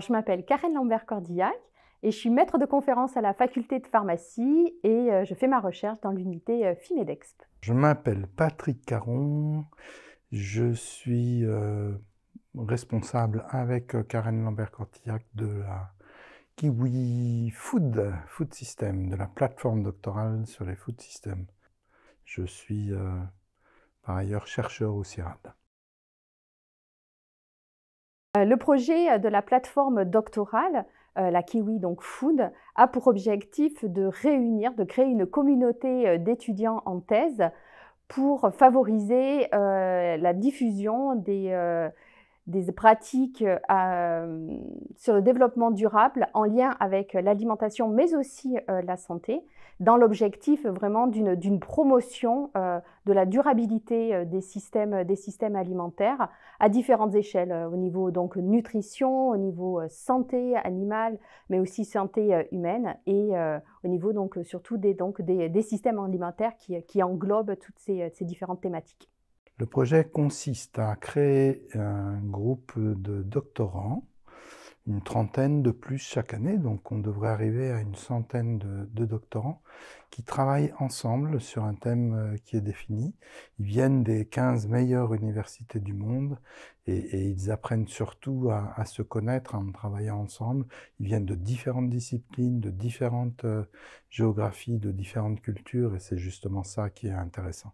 je m'appelle Karen Lambert-Cordillac et je suis maître de conférence à la faculté de pharmacie et euh, je fais ma recherche dans l'unité euh, FIMEDEXP. Je m'appelle Patrick Caron, je suis euh, responsable avec Karen lambert cordillac de la Kiwi Food, Food System, de la plateforme doctorale sur les food systems. Je suis par ailleurs chercheur au CIRAD. Euh, le projet de la plateforme doctorale, euh, la Kiwi donc Food, a pour objectif de réunir, de créer une communauté euh, d'étudiants en thèse pour favoriser la diffusion des des pratiques euh, sur le développement durable en lien avec l'alimentation, mais aussi euh, la santé, dans l'objectif vraiment d'une promotion euh, de la durabilité des systèmes, alimentaires à différentes échelles, au niveau donc nutrition, au niveau santé animale, mais aussi santé humaine, et au niveau donc surtout des, systèmes alimentaires qui, englobent toutes ces différentes thématiques. Le projet consiste à créer un groupe de doctorants, une trentaine de plus chaque année, donc on devrait arriver à une centaine de, doctorants qui travaillent ensemble sur un thème euh, qui est défini. Ils viennent des 15 meilleures universités du monde et, ils apprennent surtout à, à, se connaître en travaillant ensemble. Ils viennent de différentes disciplines, de différentes euh, géographies, de différentes cultures et c'est justement ça qui est intéressant.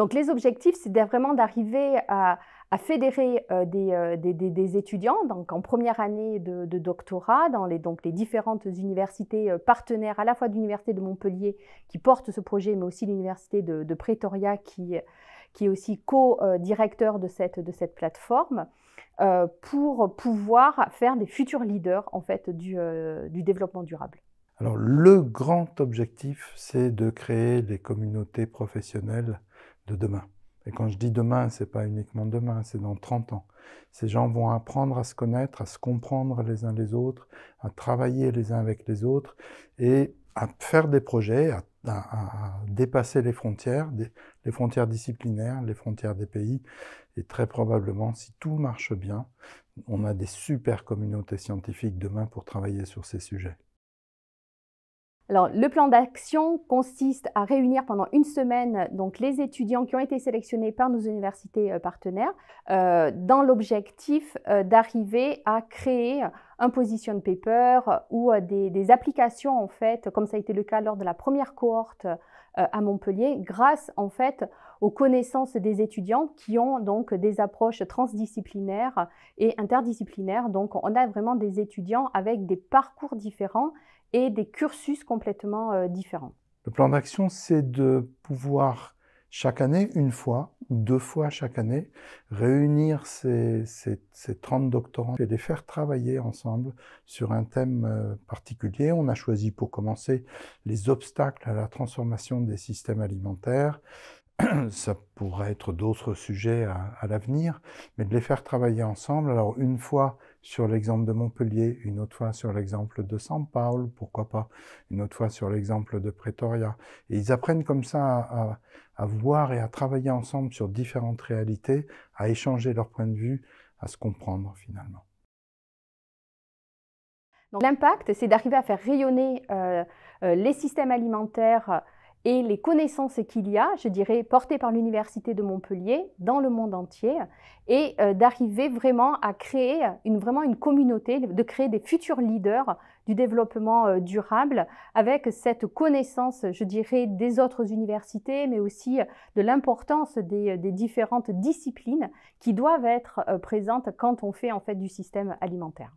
Donc les objectifs, c'est vraiment d'arriver à, fédérer euh, euh, des, étudiants donc en première année de, doctorat dans les, différentes universités euh, partenaires, à la fois de l'Université de Montpellier qui porte ce projet, mais aussi l'Université de, Pretoria qui, est aussi co-directeur de cette, plateforme pour pouvoir faire des futurs leaders en fait du développement durable. Alors le grand objectif, c'est de créer des communautés professionnelles de demain. Et quand je dis demain, c'est pas uniquement demain, c'est dans 30 ans. Ces gens vont apprendre à se connaître, à se comprendre les uns les autres, à travailler les uns avec les autres et à faire des projets, à, dépasser les frontières, les frontières disciplinaires, les frontières des pays. Et très probablement, si tout marche bien, on a des super communautés scientifiques demain pour travailler sur ces sujets. Alors, le plan d'action consiste à réunir pendant une semaine euh, donc, les étudiants qui ont été sélectionnés par nos universités euh, partenaires euh, dans l'objectif d'arriver à créer un position paper ou des, applications, en fait, comme ça a été le cas lors de la première cohorte à Montpellier, grâce, en fait, aux connaissances des étudiants qui ont donc des approches transdisciplinaires et interdisciplinaires. Donc, on a vraiment des étudiants avec des parcours différents et des cursus complètement euh, différents. Le plan d'action, c'est de pouvoir chaque année, une fois ou deux fois chaque année, réunir ces, ces, ces, 30 doctorants et les faire travailler ensemble sur un thème euh, particulier. On a choisi pour commencer les obstacles à la transformation des systèmes alimentaires. Ça pourrait être d'autres sujets à l'avenir, mais de les faire travailler ensemble. Alors une fois sur l'exemple de Montpellier, une autre fois sur l'exemple de São Paulo, pourquoi pas, une autre fois sur l'exemple de Pretoria. Et ils apprennent comme ça à, voir et à travailler ensemble sur différentes réalités, à échanger leurs points de vue, à se comprendre finalement. L'impact, c'est d'arriver à faire rayonner euh, euh, les systèmes alimentaires et les connaissances qu'il y a, je dirais, portées par l'Université de Montpellier dans le monde entier, et euh, d'arriver vraiment à créer une, vraiment une communauté, de créer des futurs leaders du développement euh, durable avec cette connaissance, je dirais, des autres universités, mais aussi euh, de l'importance des, différentes disciplines qui doivent être présentes quand on fait en fait du système alimentaire.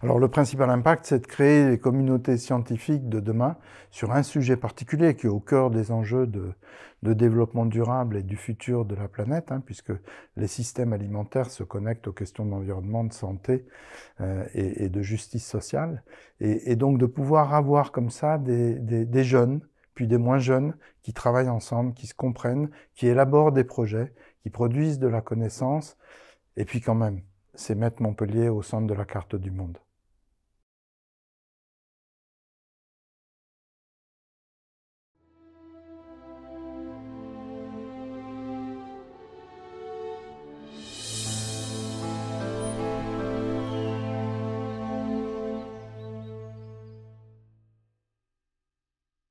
Alors le principal impact, c'est de créer les communautés scientifiques de demain sur un sujet particulier qui est au cœur des enjeux de, développement durable et du futur de la planète, hein, puisque les systèmes alimentaires se connectent aux questions d'environnement, de santé euh, et, de justice sociale. Et, donc de pouvoir avoir comme ça des jeunes, puis des moins jeunes, qui travaillent ensemble, qui se comprennent, qui élaborent des projets, qui produisent de la connaissance, et puis quand même c'est mettre Montpellier au centre de la carte du monde.